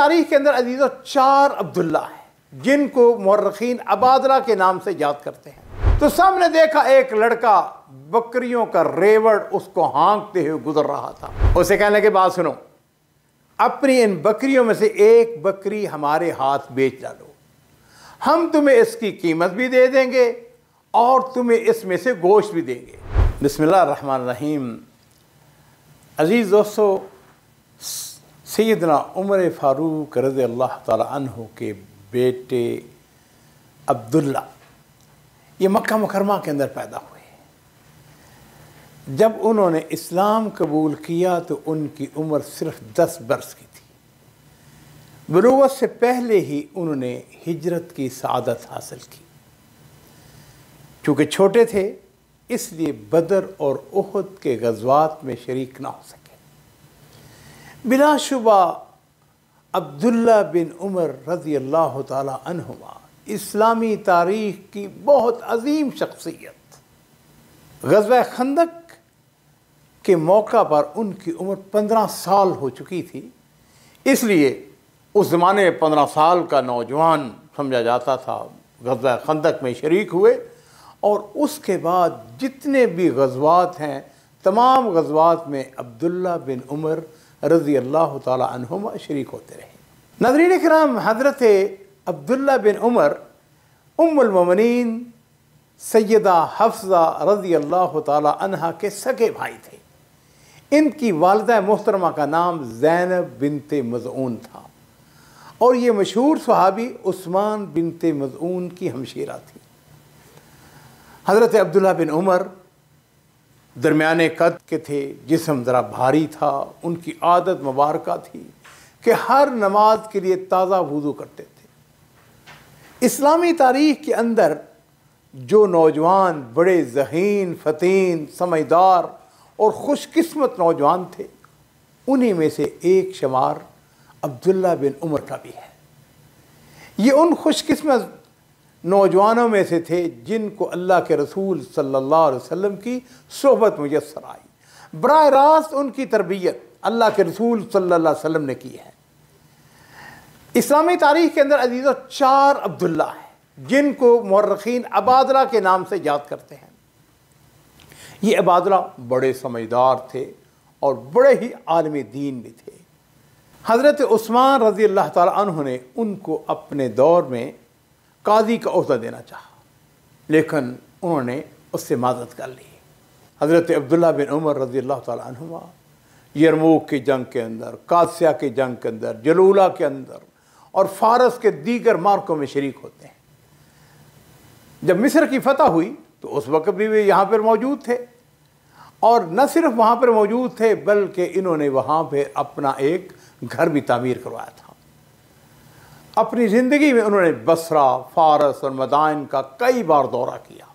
तारीख के अंदर अजीज़ चार अब्दुल्ला हैं जिनको मर्रखीन अबादला के नाम से याद करते हैं तो सामने देखा एक लड़का बकरियों का रेवड़ उसको हांकते हुए गुजर रहा था उसे कहने के बाद सुनो अपनी इन बकरियों में से एक बकरी हमारे हाथ बेच डालो हम तुम्हें इसकी कीमत भी दे देंगे और तुम्हें इसमें से गोश्त भी देंगे रहीम अज़ीज़ दोस्तों सैदना उमर फ़ारूक रज़ अल्लाह तहु के बेटे अब्दुल्ला ये मक्का मुकरमा के अंदर पैदा हुए जब उन्होंने इस्लाम कबूल किया तो उनकी उम्र सिर्फ दस बरस की थी बरूबत से पहले ही उन्होंने हिजरत की सदत हासिल की चूँकि छोटे थे इसलिए बदर और उहद के गजवात में शरीक ना हो सके बिलाशुबा अब्दुल्ला बिन उमर रज़ी अल्लाह तहुमा इस्लामी तारीख़ की बहुत अजीम शख्सियत गजब खंदक के मौका पर उनकी उम्र पंद्रह साल हो चुकी थी इसलिए उस ज़माने पंद्रह साल का नौजवान समझा जाता था गजब खंदक में शरीक हुए और उसके बाद जितने भी गजवात हैं तमाम गजवात में अब्दुल्ला बिन उमर रज़ी अल्लाह तुम शरीक होते रहे नदरीन कराम हज़रत अब्दुल्ला बिन उमर उमिन सैदा हफ्जा रज़ी अल्लाह तह के सगे भाई थे इनकी वालद मोहतरमा का नाम जैनब बिनते मज़ून था और ये मशहूर सहाबी उस्मान बिनते मज़ून की हमशीरा थी हज़रत अब्दुल्ला बिन उमर दरमियाने कद के थे जिसम ज़रा भारी था उनकी आदत मुबारक थी कि हर नमाज के लिए ताज़ा वज़ू करते थे इस्लामी तारीख़ के अंदर जो नौजवान बड़े जहीन फतीन समझदार और खुशकस्मत नौजवान थे उन्हीं में से एक शुमार अब्दुल्ला बिन उमर का भी है ये उन खुशकस्मत नौजवानों में से थे जिनको अल्लाह के रसूल सल्लल्लाहु अलैहि वसल्लम की सोहबत मुयसर आई बर रास्त उनकी तरबियत अल्लाह के रसूल सल्लल्लाहु अलैहि वसल्लम ने की है इस्लामी तारीख़ के अंदर अजीज़ चार अब्दुल्ला है जिनको मर्रखीन अबादला के नाम से याद करते हैं ये अबादला बड़े समझदार थे और बड़े ही आलमी दीन भी थे हज़रत उस्मान रज़ी अल्लाह तह ने उनको अपने दौर में काजी का अहदा देना चाहा लेकिन उन्होंने उससे मदद कर ली हज़रत अब्दुल्ला बिन उमर रजी अल्लाह तुमा यरमूक की जंग के अंदर कादसिया की जंग के अंदर जलूला के अंदर और फारस के दीगर मार्कों में शरीक होते हैं जब मिस्र की फतह हुई तो उस वक्त भी वे यहाँ पर मौजूद थे और न सिर्फ वहाँ पर मौजूद थे बल्कि इन्होंने वहाँ पर अपना एक घर भी तामीर करवाया था अपनी ज़िंदगी में उन्होंने बसरा फारस और मदाइन का कई बार दौरा किया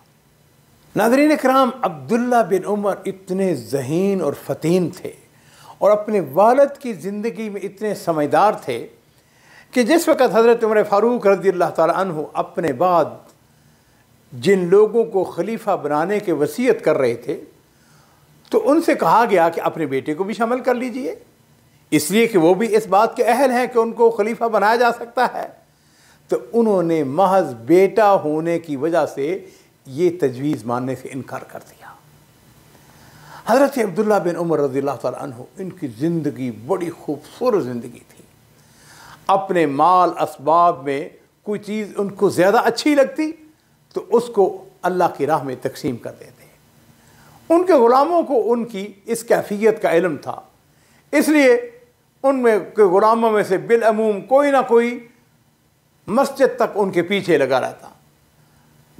नादरीन कराम अब्दुल्ला बिन उमर इतने जहीन और फतीन थे और अपने वालद की ज़िंदगी में इतने समझदार थे कि जिस वक्त हज़रत उमर फ़ारूक रजी अल्लाह तु अपने बाद जिन लोगों को खलीफा बनाने के वसीयत कर रहे थे तो उनसे कहा गया कि अपने बेटे को भी शामिल कर लीजिए इसलिए कि वो भी इस बात के अहल हैं कि उनको खलीफा बनाया जा सकता है तो उन्होंने महज बेटा होने की वजह से ये तजवीज़ मानने से इनकार कर दिया हज़रत अब्दुल्ला बिन उमर रजील्ला तु इनकी ज़िंदगी बड़ी खूबसूरत ज़िंदगी थी अपने माल इसबाब में कोई चीज़ उनको ज़्यादा अच्छी लगती तो उसको अल्लाह की राह में तकसीम कर देते उनके ग़ुलामों को उनकी इस कैफियत का इलम था इसलिए उनमें के ग़ुलामों में से बिलूम कोई ना कोई मस्जिद तक उनके पीछे लगा रहता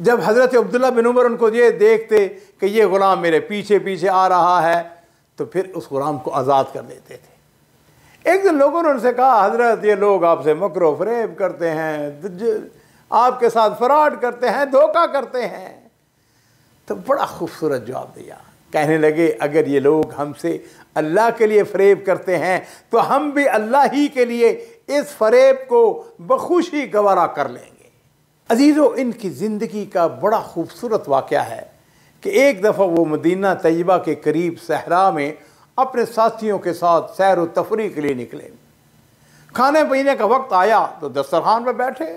जब हज़रत अब्दुल्ला बिन उमर उनको ये देखते कि ये ग़ुलाम मेरे पीछे पीछे आ रहा है तो फिर उस ग़ुलाम को आज़ाद कर लेते थे एक दिन लोगों ने उनसे कहा हज़रत ये लोग आपसे मकर फ्रेब करते हैं आपके साथ फ्रॉड करते हैं धोखा करते हैं तो बड़ा खूबसूरत जवाब दिया कहने लगे अगर ये लोग हमसे अल्लाह के लिए फरेब करते हैं तो हम भी अल्लाह ही के लिए इस फरेब को बखुशी गवारा कर लेंगे अजीज़ों इनकी ज़िंदगी का बड़ा खूबसूरत वाक़ है कि एक दफ़ा वो मदीना तयबा के करीब सहरा में अपने साथियों के साथ सैर व तफरी के लिए निकले खाने पीने का वक्त आया तो दस्तरखान पर बैठे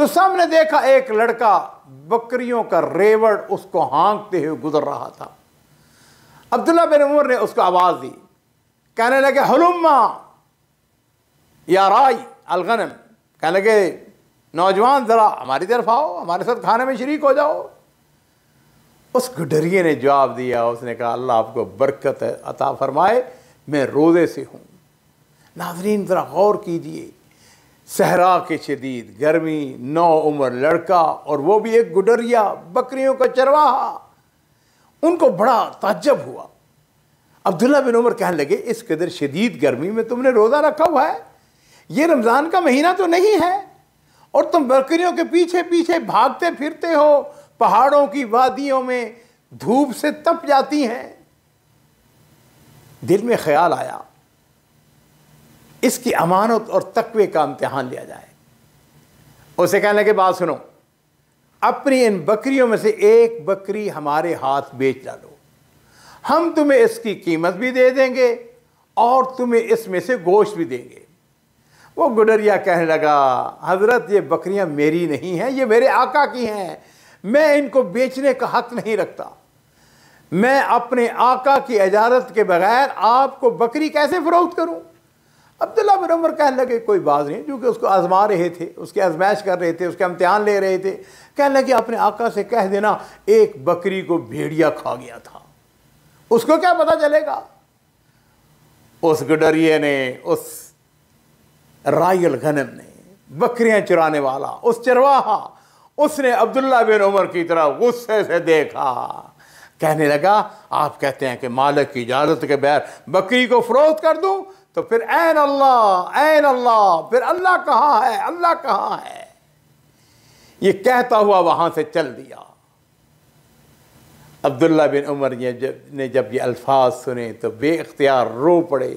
तो सामने देखा एक लड़का बकरियों का रेवड़ उसको हाँकते हुए गुजर रहा था अब्दुल्ला बिन उमर ने उसको आवाज़ दी कहने लगे हलुम्मा या राय अलगनम कहने लगे नौजवान ज़रा हमारी तरफ आओ हमारे साथ खाने में शरीक हो जाओ उस गुडरिए ने जवाब दिया उसने कहा अल्लाह आपको बरकत अता फरमाए मैं रोज़े से हूँ नाजरीन ज़रा गौर कीजिए सहरा के शदीद गर्मी नौ उम्र लड़का और वो भी एक गुडरिया बकरियों का चरवाहा उनको बड़ा ताज्जब हुआ अब्दुल्ला बिन उमर कहने लगे इस कदर शदीद गर्मी में तुमने रोज़ा रखा हुआ है ये रमज़ान का महीना तो नहीं है और तुम बकरियों के पीछे पीछे भागते फिरते हो पहाड़ों की वादियों में धूप से तप जाती हैं दिल में ख्याल आया इसकी अमानत और तकवे का इम्तहान लिया जाए उसे कहने के बाद सुनो अपनी इन बकरियों में से एक बकरी हमारे हाथ बेच डालो हम तुम्हें इसकी कीमत भी दे देंगे और तुम्हें इसमें से गोश्त भी देंगे वो गुडरिया कहने लगा हजरत ये बकरियां मेरी नहीं हैं ये मेरे आका की हैं मैं इनको बेचने का हक नहीं रखता मैं अपने आका की इजाज़त के बगैर आपको बकरी कैसे फ़रोख्त करूं फिर उम्र कहने लगे कोई बात नहीं क्योंकि उसको आजमा रहे थे उसके आजमाइश कर रहे थे उसके इम्तहान ले रहे थे कहने लगे अपने आका से कह देना एक बकरी को भेड़िया खा गया था उसको क्या पता चलेगा उस गडरिए ने उस रायल घनम ने बकरियां चुराने वाला उस चरवाहा उसने अब्दुल्ला बिन उमर की तरह गुस्से से देखा कहने लगा आप कहते हैं कि मालिक की इजाज़त के बैर बकरी को फरोख्त कर दूं तो फिर एन अल्लाह एन अल्लाह फिर अल्लाह कहाँ है अल्लाह कहाँ है ये कहता हुआ वहां से चल दिया अब्दुल्ला बिन उमर ने जब ने जब ये अल्फाज सुने तो बे अख्तियार रो पड़े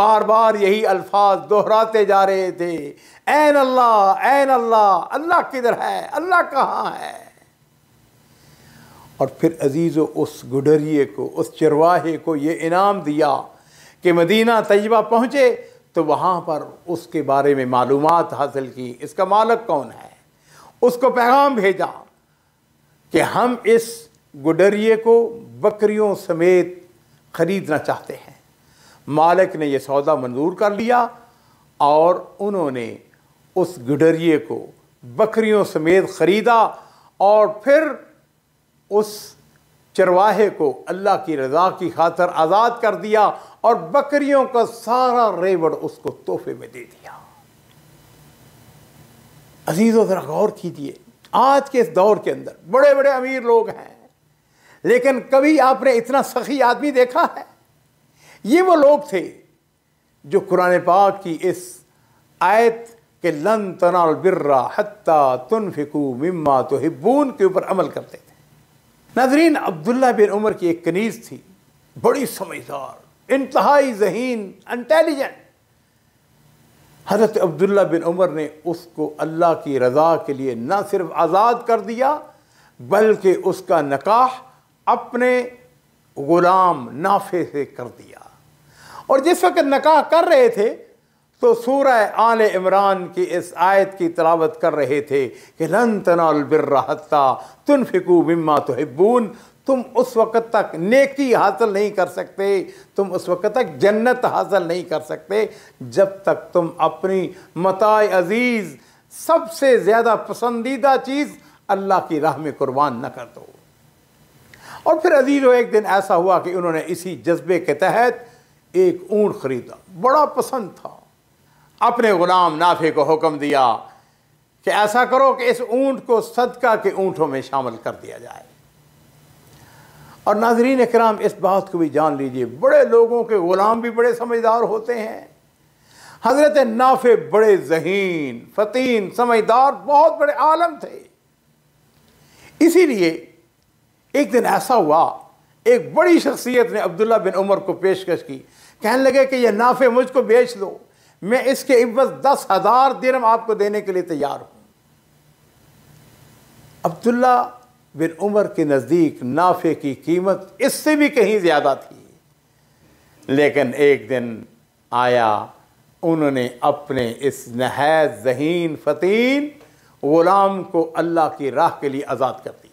बार बार यही अल्फाज दोहराते जा रहे थे एन अल्लाह एन अल्लाह अल्लाह किधर है अल्लाह कहाँ है और फिर अजीज़ उस गुडरिए को उस चरवाहे को ये इनाम दिया कि मदीना तयबा पहुँचे तो वहाँ पर उसके बारे में मालूम हासिल की इसका मालक कौन है उसको पैगाम भेजा कि हम इस गुडरिए को बकरियों समेत ख़रीदना चाहते हैं मालिक ने यह सौदा मंजूर कर लिया और उन्होंने उस गुडरिए को बकरियों समेत ख़रीदा और फिर उस चरवाहे को अल्लाह की रज़ा की खातर आज़ाद कर दिया और बकरियों का सारा रेवड़ उसको तोहफे में दे दिया अजीज़ों ज़रा गौर कीजिए आज के इस दौर के अंदर बड़े बड़े अमीर लोग हैं लेकिन कभी आपने इतना सखी आदमी देखा है ये वो लोग थे जो कुरान पाक की इस आयत के लन तनाल बिर्रा हत्ता तुन फिकू मिम्मा तो हिब्बून के ऊपर अमल करते थे नजरीन अब्दुल्ला बिन उमर की एक कनीज थी बड़ी समझदार इंतहाई जहीन इंटेलिजेंट हज़रत अब्दुल्ला बिन उमर ने उसको अल्लाह की रज़ा के लिए ना सिर्फ आज़ाद कर दिया बल्कि उसका नकाह अपने ग़ुलाम नाफे से कर दिया और जिस वक्त नकाह कर रहे थे तो सूरह आल इमरान की इस आयत की तलावत कर रहे थे कि लन तनाबिर्रहता तुनफिकू बिम्मा हिब्बून तुम उस वक़्त तक नेकी हासिल नहीं कर सकते तुम उस वक़्त तक जन्नत हासिल नहीं कर सकते जब तक तुम अपनी मताय अजीज़ सबसे ज़्यादा पसंदीदा चीज़ अल्लाह की राह में कुर्बान न कर दो और फिर अजीज़ एक दिन ऐसा हुआ कि उन्होंने इसी जज्बे के तहत एक ऊँट ख़रीदा बड़ा पसंद था अपने ग़ुलाम नाफे को हुक्म दिया कि ऐसा करो कि इस ऊँट को सदका के ऊँटों में शामिल कर दिया जाए और नाजरीन कराम इस बात को भी जान लीजिए बड़े लोगों के ग़ुलाम भी बड़े समझदार होते हैं हज़रत नाफे बड़े जहीन फ़तीन समझदार बहुत बड़े आलम थे इसीलिए एक दिन ऐसा हुआ एक बड़ी शख्सियत ने अब्दुल्ला बिन उमर को पेशकश की कहने लगे कि यह नाफे मुझको बेच दो मैं इसके इब्बत दस हज़ार दिन आपको देने के लिए तैयार हूँ अब्दुल्ला बिन उमर के नज़दीक नाफे की कीमत इससे भी कहीं ज़्यादा थी लेकिन एक दिन आया उन्होंने अपने इस नहायत जहीन फ़तीन ग़ुलाम को अल्लाह की राह के लिए आज़ाद कर दिया